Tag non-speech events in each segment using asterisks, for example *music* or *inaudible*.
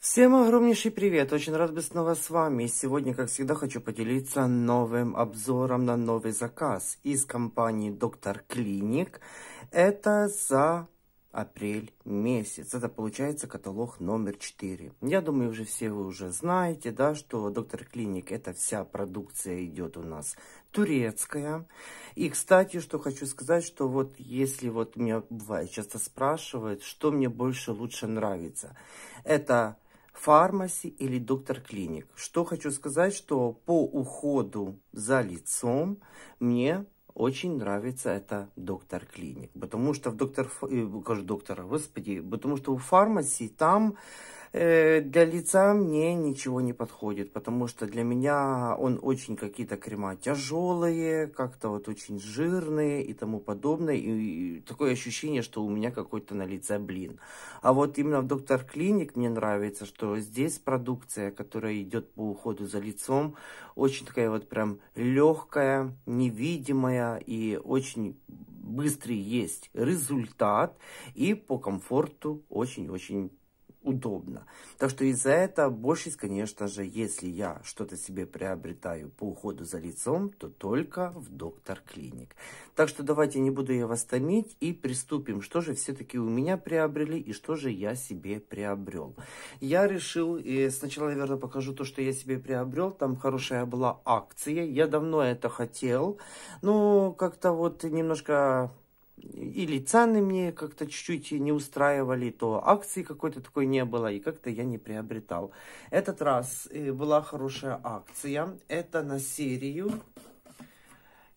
Всем огромнейший привет! Очень рад быть снова с вами. сегодня, как всегда, хочу поделиться новым обзором на новый заказ из компании Доктор Клиник. Это за апрель месяц. Это получается каталог номер 4. Я думаю, уже все вы уже знаете, да, что Доктор Клиник это вся продукция идет у нас турецкая. И, кстати, что хочу сказать, что вот если вот меня бывает часто спрашивают, что мне больше лучше нравится. Это фармаси или доктор клиник. Что хочу сказать, что по уходу за лицом мне очень нравится это доктор клиник, потому что в доктор, э, как доктора, господи, потому что у фармаси там Э, для лица мне ничего не подходит, потому что для меня он очень какие-то крема тяжелые, как-то вот очень жирные и тому подобное. и такое ощущение, что у меня какой-то на лице блин. А вот именно в Доктор Клиник мне нравится, что здесь продукция, которая идет по уходу за лицом, очень такая вот прям легкая, невидимая и очень быстрый есть результат и по комфорту очень-очень удобно. Так что из-за этого большесть, конечно же, если я что-то себе приобретаю по уходу за лицом, то только в доктор клиник. Так что давайте не буду я вас томить и приступим, что же все-таки у меня приобрели и что же я себе приобрел. Я решил, и сначала, наверное, покажу то, что я себе приобрел, там хорошая была акция, я давно это хотел, но ну, как-то вот немножко или цены мне как-то чуть-чуть не устраивали, то акции какой-то такой не было, и как-то я не приобретал. Этот раз э, была хорошая акция, это на серию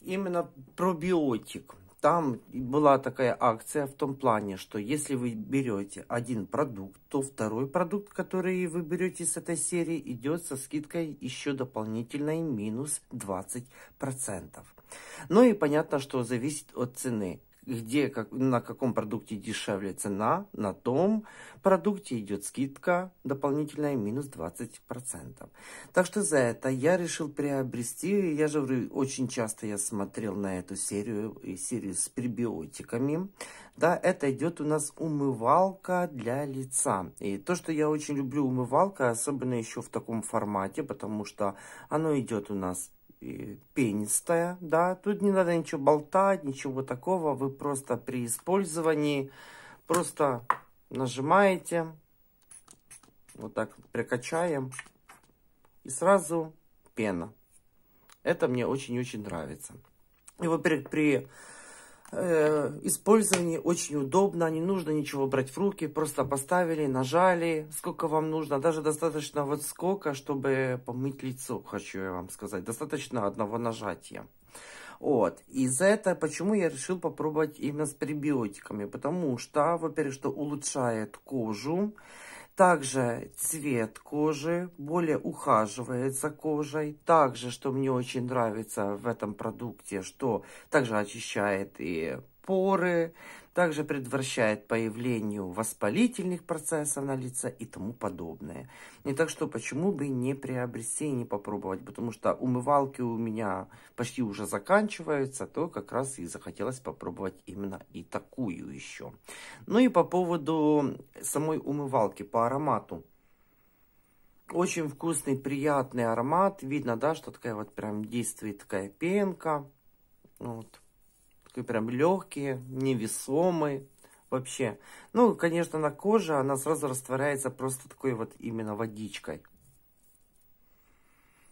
именно пробиотик. Там была такая акция в том плане, что если вы берете один продукт, то второй продукт, который вы берете с этой серии, идет со скидкой еще дополнительной минус 20%. Ну и понятно, что зависит от цены где, как, на каком продукте дешевле цена, на том продукте идет скидка дополнительная минус 20%. Так что за это я решил приобрести, я же говорю, очень часто я смотрел на эту серию, серию с пребиотиками, да, это идет у нас умывалка для лица. И то, что я очень люблю умывалка, особенно еще в таком формате, потому что оно идет у нас пенистая, да, тут не надо ничего болтать, ничего такого, вы просто при использовании просто нажимаете, вот так прикачаем, и сразу пена. Это мне очень-очень нравится. И вы при, при Э, использование очень удобно, не нужно ничего брать в руки, просто поставили, нажали, сколько вам нужно, даже достаточно вот сколько, чтобы помыть лицо, хочу я вам сказать, достаточно одного нажатия. Вот, из-за этого, почему я решил попробовать именно с пребиотиками, потому что, во-первых, что улучшает кожу, также цвет кожи, более ухаживается за кожей. Также, что мне очень нравится в этом продукте, что также очищает и поры, также предотвращает появлению воспалительных процессов на лице и тому подобное. И так что, почему бы не приобрести и не попробовать, потому что умывалки у меня почти уже заканчиваются, то как раз и захотелось попробовать именно и такую еще. Ну и по поводу самой умывалки по аромату. Очень вкусный, приятный аромат. Видно, да, что такая вот прям действует такая пенка. Вот такой прям легкие, невесомый, вообще. Ну, конечно, на коже она сразу растворяется просто такой вот именно водичкой.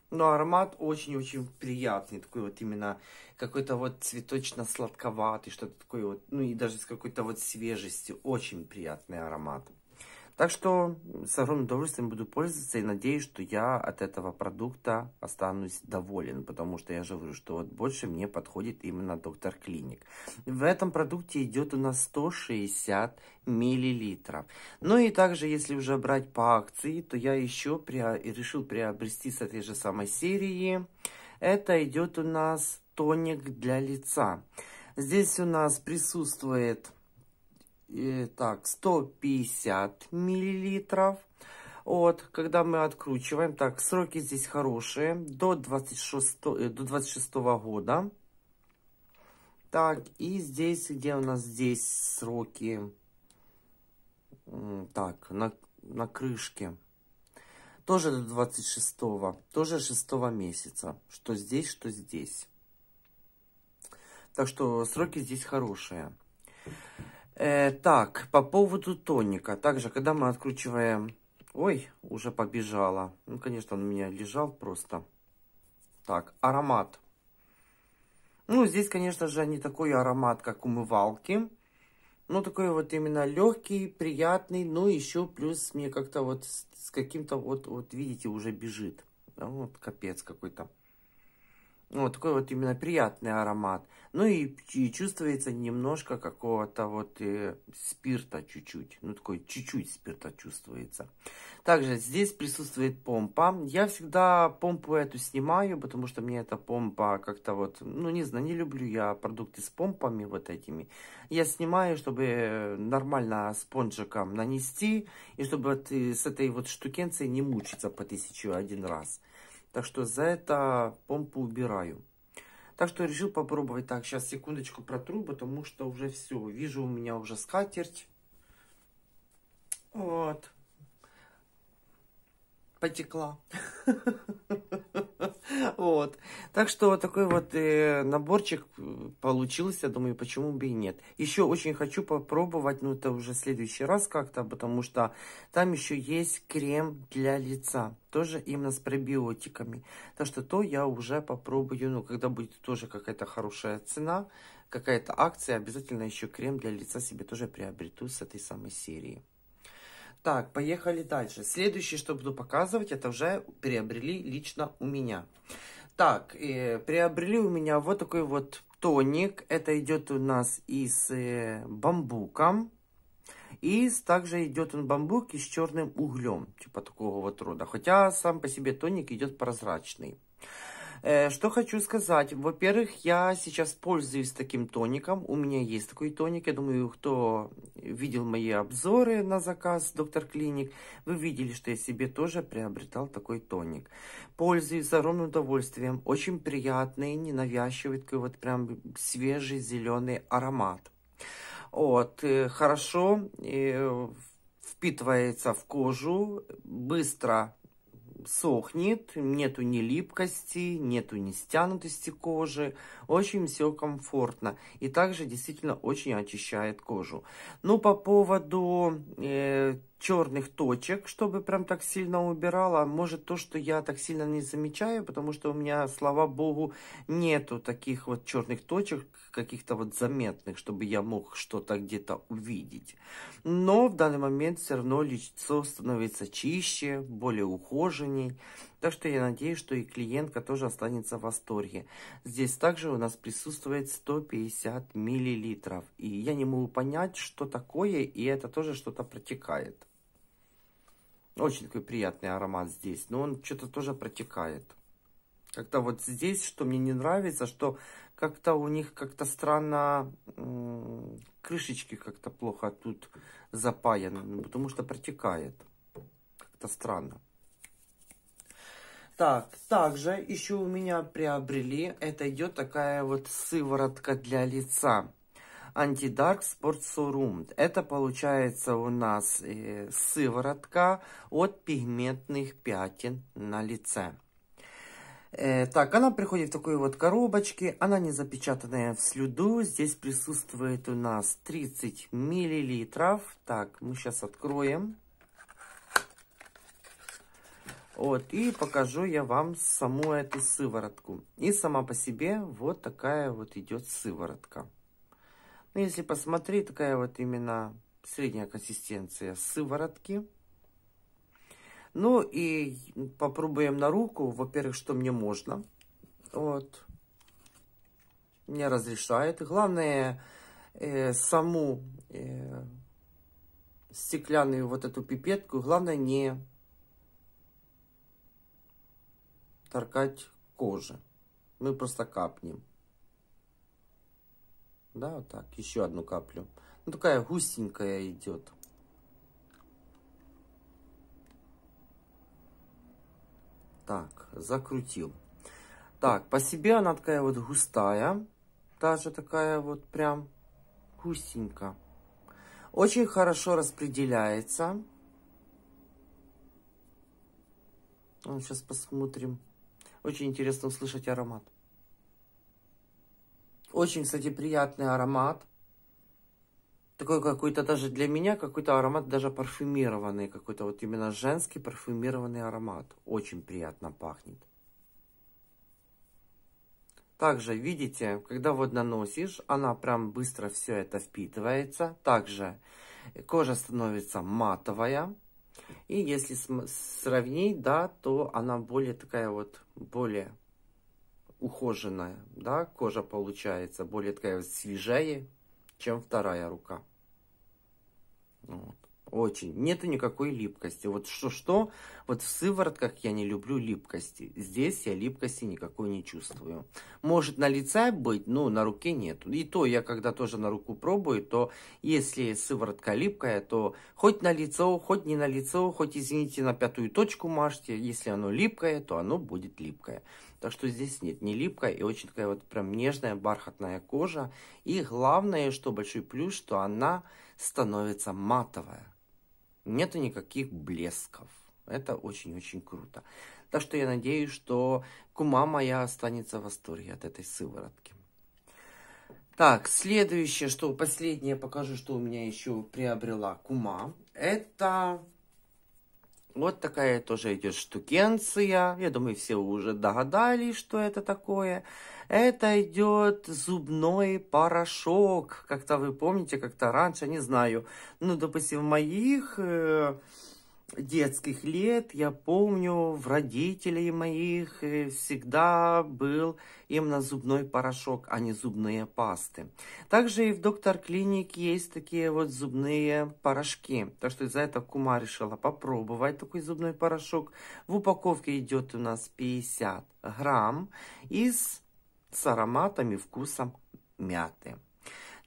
Но аромат очень-очень приятный, такой вот именно какой-то вот цветочно-сладковатый, что-то такое вот, ну и даже с какой-то вот свежестью, очень приятный аромат. Так что с огромным удовольствием буду пользоваться и надеюсь, что я от этого продукта останусь доволен, потому что я же говорю, что вот больше мне подходит именно доктор Клиник. В этом продукте идет у нас 160 миллилитров. Ну и также, если уже брать по акции, то я еще при... решил приобрести с этой же самой серии. Это идет у нас тоник для лица. Здесь у нас присутствует Э, так, 150 миллилитров. Вот, когда мы откручиваем, так, сроки здесь хорошие, до 26, э, до 26 года. Так, и здесь, где у нас здесь сроки, так, на, на крышке, тоже до 26, тоже 6 месяца, что здесь, что здесь. Так что сроки здесь хорошие. Э, так, по поводу тоника. Также, когда мы откручиваем... Ой, уже побежала. Ну, конечно, он у меня лежал просто. Так, аромат. Ну, здесь, конечно же, не такой аромат, как умывалки. Ну, такой вот именно легкий, приятный, Ну еще плюс мне как-то вот с, с каким-то вот, вот видите, уже бежит. Да, вот капец какой-то. Ну, вот такой вот именно приятный аромат. Ну и, и чувствуется немножко какого-то вот э, спирта чуть-чуть. Ну такой чуть-чуть спирта чувствуется. Также здесь присутствует помпа. Я всегда помпу эту снимаю, потому что мне эта помпа как-то вот... Ну не знаю, не люблю я продукты с помпами вот этими. Я снимаю, чтобы нормально спонжиком нанести. И чтобы вот с этой вот штукенцией не мучиться по тысячу один раз. Так что за это помпу убираю. Так что решил попробовать так. Сейчас секундочку протру, потому что уже все. Вижу, у меня уже скатерть. Вот. Потекла. *laughs* *laughs* Вот. Так что такой вот э, наборчик э, получился, думаю, почему бы и нет. Еще очень хочу попробовать, ну это уже в следующий раз как-то, потому что там еще есть крем для лица, тоже именно с пробиотиками. Так что то я уже попробую, ну когда будет тоже какая-то хорошая цена, какая-то акция, обязательно еще крем для лица себе тоже приобрету с этой самой серии. Так, поехали дальше. Следующее, что буду показывать, это уже приобрели лично у меня. Так, э, приобрели у меня вот такой вот тоник. Это идет у нас из э, бамбука. И также идет он бамбук и с черным углем, типа такого вот рода. Хотя сам по себе тоник идет прозрачный. Э, что хочу сказать. Во-первых, я сейчас пользуюсь таким тоником. У меня есть такой тоник. Я думаю, кто видел мои обзоры на заказ Доктор Клиник, вы видели, что я себе тоже приобретал такой тоник. Пользуюсь с огромным удовольствием. Очень приятный, ненавязчивый, такой вот прям свежий зеленый аромат. Вот, э, хорошо э, впитывается в кожу, быстро сохнет, нету ни липкости, нету ни стянутости кожи, очень все комфортно. И также действительно очень очищает кожу. Ну, по поводу э, черных точек, чтобы прям так сильно убирала. Может, то, что я так сильно не замечаю, потому что у меня, слава богу, нету таких вот черных точек, каких-то вот заметных, чтобы я мог что-то где-то увидеть. Но в данный момент все равно лицо становится чище, более ухоженней. Так что я надеюсь, что и клиентка тоже останется в восторге. Здесь также у нас присутствует 150 миллилитров. И я не могу понять, что такое, и это тоже что-то протекает. Очень такой приятный аромат здесь. Но он что-то тоже протекает. Как-то вот здесь, что мне не нравится, что как-то у них как-то странно крышечки как-то плохо тут запаяны, ну, потому что протекает. Как-то странно. Так, также еще у меня приобрели, это идет такая вот сыворотка для лица. Anti-Dark Sport Surround. Это получается у нас э, сыворотка от пигментных пятен на лице. Э, так, она приходит в такой вот коробочке. Она не запечатанная в слюду. Здесь присутствует у нас 30 миллилитров. Так, мы сейчас откроем. Вот, и покажу я вам саму эту сыворотку. И сама по себе вот такая вот идет сыворотка. Ну, если посмотреть, такая вот именно средняя консистенция сыворотки. Ну и попробуем на руку, во-первых, что мне можно. Вот. Мне разрешает. Главное, э, саму э, стеклянную вот эту пипетку, главное не торкать кожи. Мы просто капнем. Да, вот так, еще одну каплю. Ну, такая густенькая идет. Так, закрутил. Так, по себе она такая вот густая. Даже такая вот прям густенькая. Очень хорошо распределяется. Ну, сейчас посмотрим. Очень интересно услышать аромат. Очень, кстати, приятный аромат. Такой какой-то даже для меня, какой-то аромат даже парфюмированный. Какой-то вот именно женский парфюмированный аромат. Очень приятно пахнет. Также, видите, когда вот наносишь, она прям быстро все это впитывается. Также кожа становится матовая. И если сравнить, да, то она более такая вот, более ухоженная, да, кожа получается более такая свежее, чем вторая рука. Вот очень. Нету никакой липкости. Вот что-что, вот в сыворотках я не люблю липкости. Здесь я липкости никакой не чувствую. Может на лице быть, но на руке нету. И то я когда тоже на руку пробую, то если сыворотка липкая, то хоть на лицо, хоть не на лицо, хоть, извините, на пятую точку мажьте. Если оно липкое, то оно будет липкое. Так что здесь нет, не липкая и очень такая вот прям нежная бархатная кожа. И главное, что большой плюс, что она становится матовая нету никаких блесков. Это очень-очень круто. Так что я надеюсь, что кума моя останется в восторге от этой сыворотки. Так, следующее, что последнее покажу, что у меня еще приобрела кума. Это вот такая тоже идет штукенция. Я думаю, все уже догадались, что это такое. Это идет зубной порошок. Как-то вы помните, как-то раньше, не знаю. Ну, допустим, в моих... Э детских лет я помню, в родителей моих э, всегда был именно зубной порошок, а не зубные пасты. Также и в доктор клиник есть такие вот зубные порошки. Так что из-за этого кума решила попробовать такой зубной порошок. В упаковке идет у нас 50 грамм и с, с ароматами, вкусом мяты.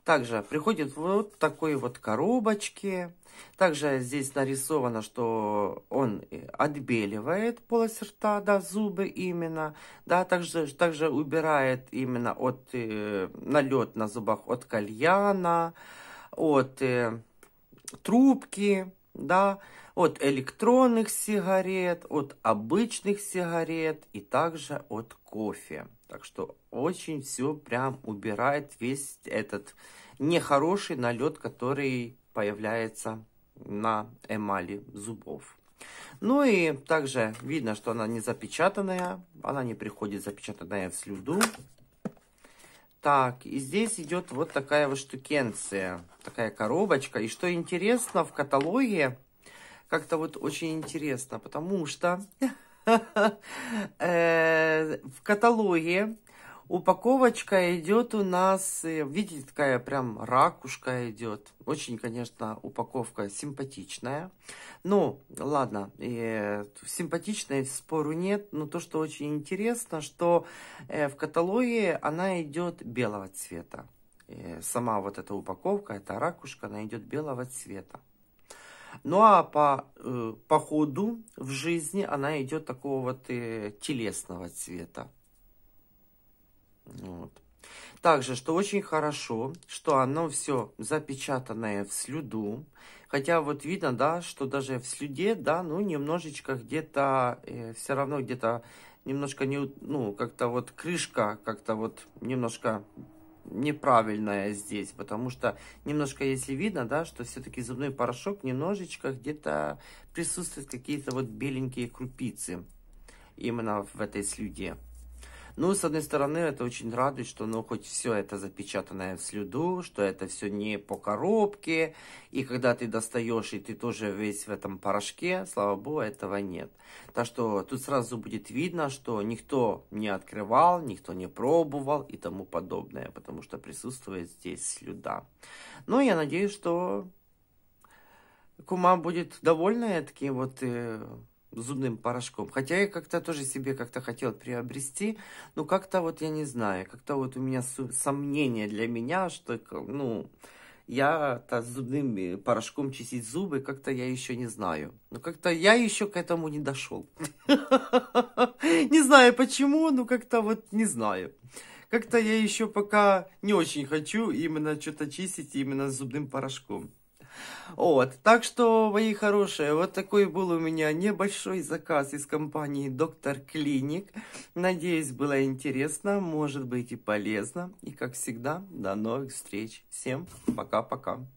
Также приходит вот такой вот коробочке. Также здесь нарисовано, что он отбеливает полость рта, да, зубы именно, да, также, также убирает именно от э, налет на зубах от кальяна, от э, трубки, да, от электронных сигарет, от обычных сигарет и также от кофе. Так что очень все прям убирает весь этот нехороший налет, который появляется на эмали зубов. Ну и также видно, что она не запечатанная. Она не приходит запечатанная в слюду. Так, и здесь идет вот такая вот штукенция. Такая коробочка. И что интересно, в каталоге как-то вот очень интересно, потому что *laughs* Э, в каталоге упаковочка идет у нас, э, видите, такая прям ракушка идет. Очень, конечно, упаковка симпатичная. Ну, ладно, э, симпатичная, спору нет. Но то, что очень интересно, что э, в каталоге она идет белого цвета. Э, сама вот эта упаковка, эта ракушка, она идет белого цвета. Ну а по, э, по ходу в жизни она идет такого вот э, телесного цвета. Вот. Также, что очень хорошо, что оно все запечатанное в слюду. Хотя вот видно, да, что даже в слюде, да, ну немножечко где-то, э, все равно где-то немножко, не, ну как-то вот крышка как-то вот немножко неправильная здесь, потому что немножко, если видно, да, что все-таки зубной порошок немножечко где-то присутствуют какие-то вот беленькие крупицы именно в этой слюде. Ну, с одной стороны, это очень радует, что ну хоть все это запечатанное в слюду, что это все не по коробке, и когда ты достаешь, и ты тоже весь в этом порошке, слава богу, этого нет. Так что тут сразу будет видно, что никто не открывал, никто не пробовал и тому подобное, потому что присутствует здесь слюда. Ну, я надеюсь, что Кума будет довольна таким вот э, зубным порошком. Хотя я как-то тоже себе как-то хотел приобрести, но как-то вот я не знаю, как-то вот у меня сомнение для меня, что, ну, я-то с зубным э, порошком чистить зубы, как-то я еще не знаю. ну как-то я еще к этому не дошел. *laughs* Не знаю почему, но как-то вот не знаю. Как-то я еще пока не очень хочу именно что-то чистить именно с зубным порошком. Вот, так что, мои хорошие, вот такой был у меня небольшой заказ из компании «Доктор Клиник». Надеюсь, было интересно, может быть и полезно. И, как всегда, до новых встреч. Всем пока-пока.